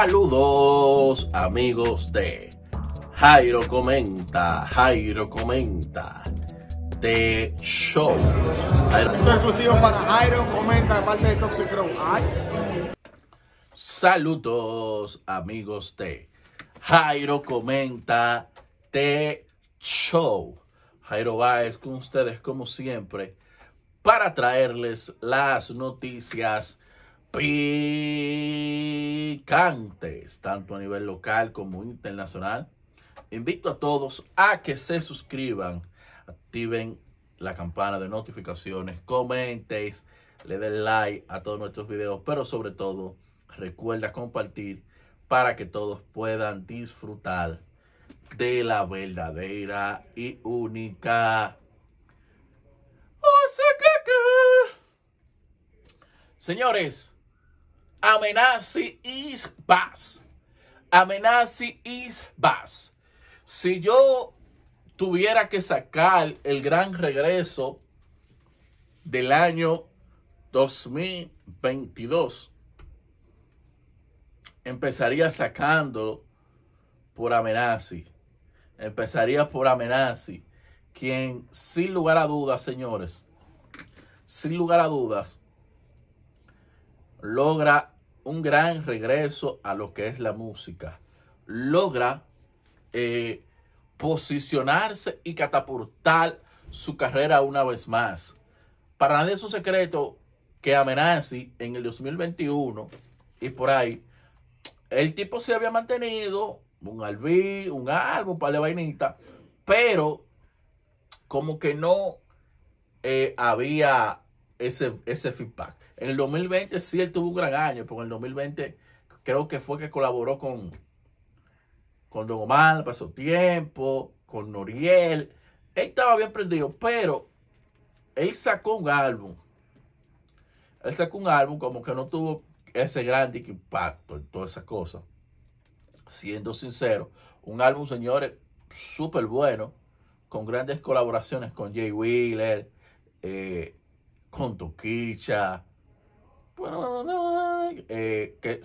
Saludos amigos de Jairo Comenta, Jairo Comenta de Show. Esto es exclusivo para Jairo Comenta parte de Toxic Saludos amigos de Jairo Comenta de Show. Jairo Baez con ustedes como siempre para traerles las noticias picantes, tanto a nivel local como internacional. Invito a todos a que se suscriban, activen la campana de notificaciones, comenten, le den like a todos nuestros videos, pero sobre todo recuerda compartir para que todos puedan disfrutar de la verdadera y única Señores, Amenazi is paz. Amenazi is bas. Si yo tuviera que sacar el gran regreso del año 2022, empezaría sacándolo por Amenazi. Empezaría por Amenazi, quien sin lugar a dudas, señores, sin lugar a dudas, logra un gran regreso a lo que es la música. Logra eh, posicionarse y catapultar su carrera una vez más. Para nadie es un secreto que Amenazi en el 2021 y por ahí, el tipo se había mantenido un albí, un álbum, para la vainita, pero como que no eh, había ese, ese feedback. En el 2020 sí él tuvo un gran año, pero en el 2020 creo que fue que colaboró con, con Don Omar, pasó tiempo, con Noriel. Él estaba bien prendido, pero él sacó un álbum. Él sacó un álbum como que no tuvo ese gran impacto en todas esas cosas. Siendo sincero, un álbum, señores, súper bueno, con grandes colaboraciones con Jay Wheeler, eh, con Toquicha, eh, que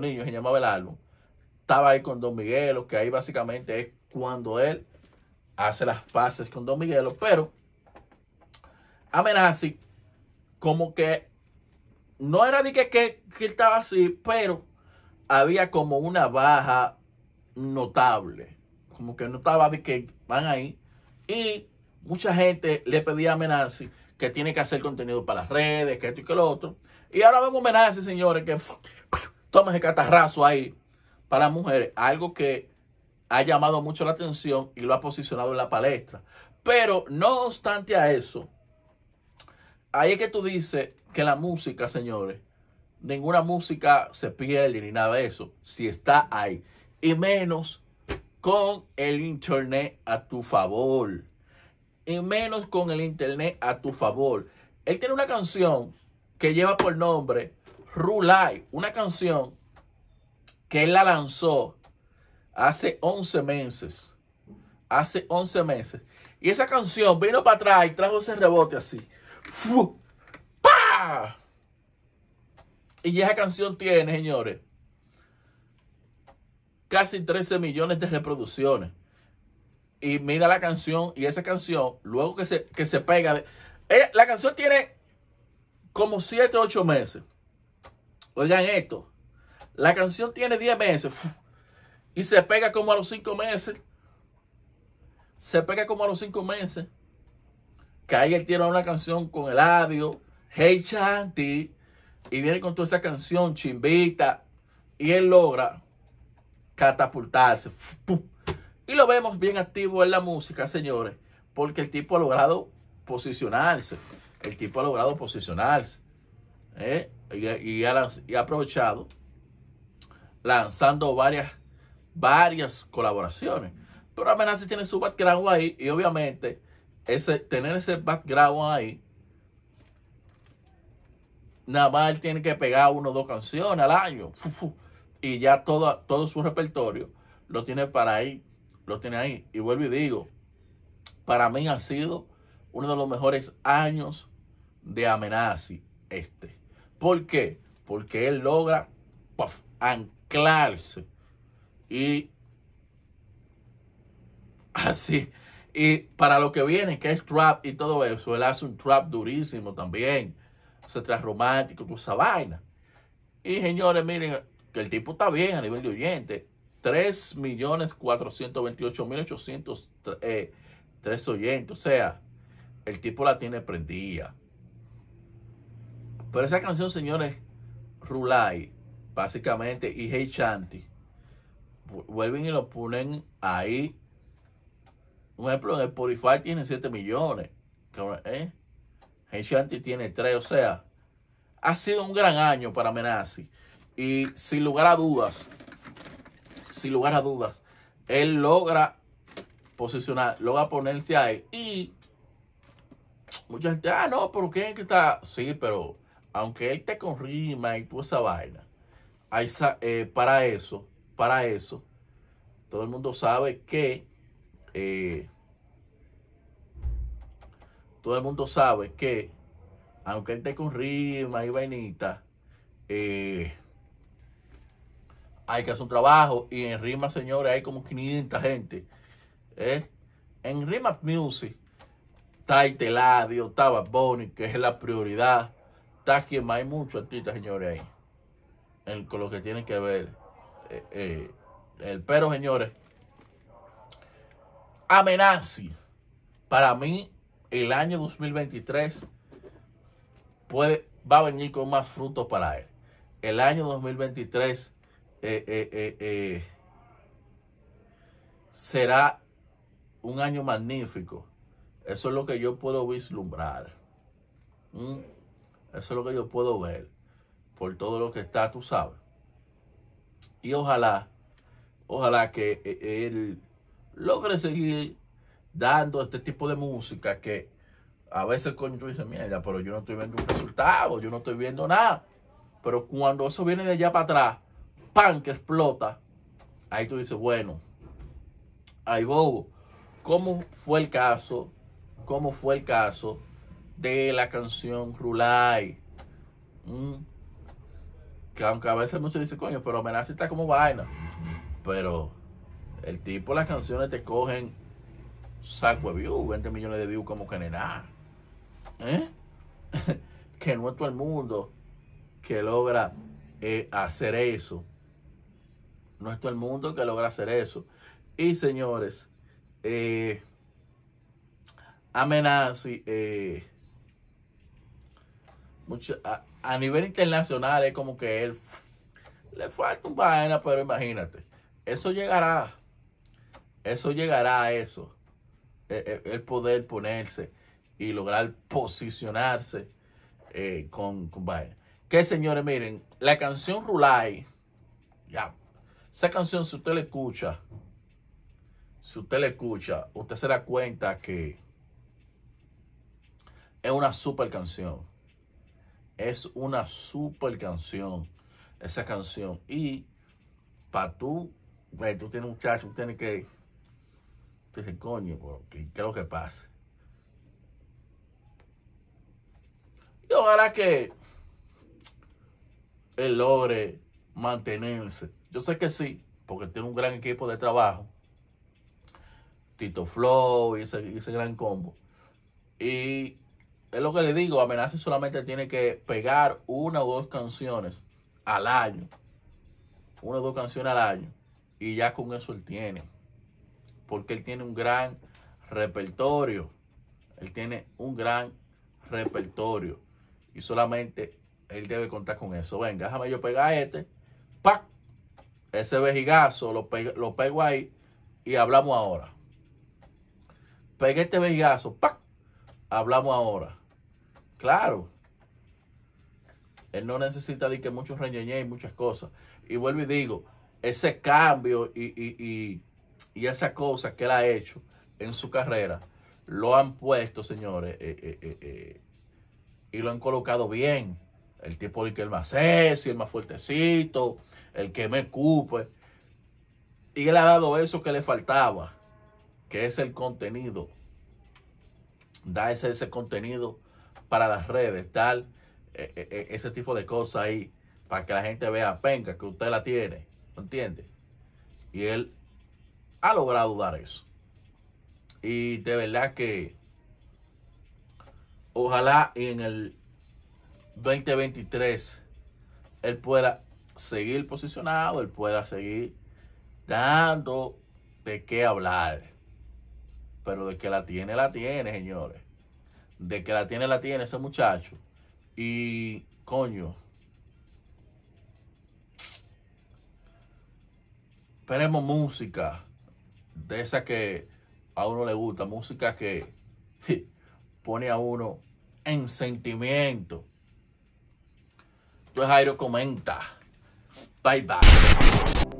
Niño se llamaba el álbum, estaba ahí con Don Miguelo, que ahí básicamente es cuando él hace las paces con Don Miguelo, pero Amenazi como que no era de que, él estaba así, pero había como una baja notable, como que no estaba de que van ahí y mucha gente le pedía a Amenazi que tiene que hacer contenido para las redes, que esto y que lo otro. Y ahora vemos ver a ese señores que toma ese catarrazo ahí para mujeres, algo que ha llamado mucho la atención y lo ha posicionado en la palestra. Pero no obstante a eso, ahí es que tú dices que la música, señores, ninguna música se pierde ni nada de eso, si está ahí. Y menos con el internet a tu favor. Ni menos con el internet a tu favor. Él tiene una canción que lleva por nombre Rulai. una canción que él la lanzó hace 11 meses. Hace 11 meses. Y esa canción vino para atrás y trajo ese rebote así. ¡Fu! Y esa canción tiene, señores, casi 13 millones de reproducciones y mira la canción y esa canción, luego que se, pega, eh, la canción tiene como 7, 8 meses. Oigan esto, la canción tiene 10 meses y se pega como a los 5 meses. Se pega como a los 5 meses. Que ahí él tiene una canción con el audio, Hey Chanti, y viene con toda esa canción chimbita y él logra catapultarse. Y lo vemos bien activo en la música, señores, porque el tipo ha logrado posicionarse. El tipo ha logrado posicionarse. ¿eh? Y, ha, aprovechado lanzando varias, varias colaboraciones. Pero Amenaza tiene su background ahí y obviamente ese, tener ese background ahí, nada más tiene que pegar uno o dos canciones al año. y ya todo, todo su repertorio lo tiene para ir lo tiene ahí. Y vuelvo y digo, para mí ha sido uno de los mejores años de Amenazi este. ¿Por qué? Porque él logra anclarse y así. Y para lo que viene, que es trap y todo eso, él hace un trap durísimo también. Se trae romántico, toda esa vaina. Y señores, miren, que el tipo está bien a nivel de oyente. 3 millones 428 mil eh, oyentes. O sea, el tipo la tiene prendida. Pero esa canción, señores, Rulay, básicamente, y Hey Chanti, vuelven y lo ponen ahí. Un ejemplo, en el Spotify tiene 7 millones. ¿eh? Hey Chanti tiene 3, o sea, ha sido un gran año para Menazi. Y sin lugar a dudas, sin lugar a dudas, él logra posicionar, logra ponerse ahí. Y mucha gente, ah, no, pero ¿quién que está? Sí, pero aunque él te corrima y tú esa vaina, eh, para eso, para eso, todo el mundo sabe que, eh, todo el mundo sabe que, aunque él te corrima y vainita, eh, hay que hacer un trabajo. Y en Rima, señores, hay como 500 gente. ¿eh? En Rima Music está Teladio. está que es la prioridad. Está quien hay muchos artistas, señores, ahí. con lo que tienen que ver. Eh, eh, el pero, señores. Amenazi. Para mí, el año 2023 puede, va a venir con más frutos para él. El año 2023 eh, eh, eh, eh, será un año magnífico. Eso es lo que yo puedo vislumbrar. Mm. Eso es lo que yo puedo ver por todo lo que está, tú sabes. Y ojalá, ojalá que él logre seguir dando este tipo de música que a veces con tú dices, mierda, pero yo no estoy viendo un resultado, yo no estoy viendo nada. Pero cuando eso viene de allá para atrás, pan que explota, ahí tú dices, bueno, ahí bobo, ¿cómo fue el caso? ¿Cómo fue el caso de la canción Rulai? Mm. Que aunque a veces muchos dicen, coño, pero amenaza está como vaina. Pero el tipo, las canciones te cogen saco de views, 20 millones de views como que ¿Eh? que no es todo el mundo que logra eh, hacer eso. No es todo el mundo que logra hacer eso. Y señores, eh, amenazas eh, a, nivel internacional es como que él le falta un vaina, pero imagínate, eso llegará, eso llegará a eso, e, e, el, poder ponerse y lograr posicionarse eh, con, vaina. Que señores, miren, la canción Rulay, ya, esa canción, si usted la escucha, si usted la escucha, usted se da cuenta que es una super canción. Es una super canción. Esa canción. Y para tú, güey, pues, tú tienes un chacho, tú tienes que. Tú coño, porque ¿qué lo que pasa? Y ahora que el logre mantenerse. Yo sé que sí, porque tiene un gran equipo de trabajo. Tito Flow y ese, ese gran combo. Y es lo que le digo, Amenaza solamente tiene que pegar una o dos canciones al año. Una o dos canciones al año. Y ya con eso él tiene. Porque él tiene un gran repertorio. Él tiene un gran repertorio. Y solamente él debe contar con eso. Venga, déjame yo pegar este. ¡pac! Ese vejigazo lo, pego ahí y hablamos ahora. Pegué este vejigazo, ¡pac! Hablamos ahora. Claro. Él no necesita de que muchos reñeñe y muchas cosas. Y vuelvo y digo, ese cambio y, esa cosa que él ha hecho en su carrera, lo han puesto, señores, eh, eh, eh, y lo han colocado bien. El tipo de que el más sexy, el más fuertecito, el que me escupe. Y él ha dado eso que le faltaba, que es el contenido. Da ese, ese contenido para las redes, tal, eh, eh, eh, ese tipo de cosas ahí, para que la gente vea, venga que usted la tiene, ¿entiende? Y él ha logrado dar eso. Y de verdad que ojalá en el 2023 él pueda seguir posicionado, él pueda seguir dando de qué hablar. Pero de que la tiene, la tiene, señores. De que la tiene, la tiene ese muchacho. Y, coño. Esperemos música de esa que a uno le gusta, música que pone a uno en sentimiento. Entonces Jairo comenta. Bye bye.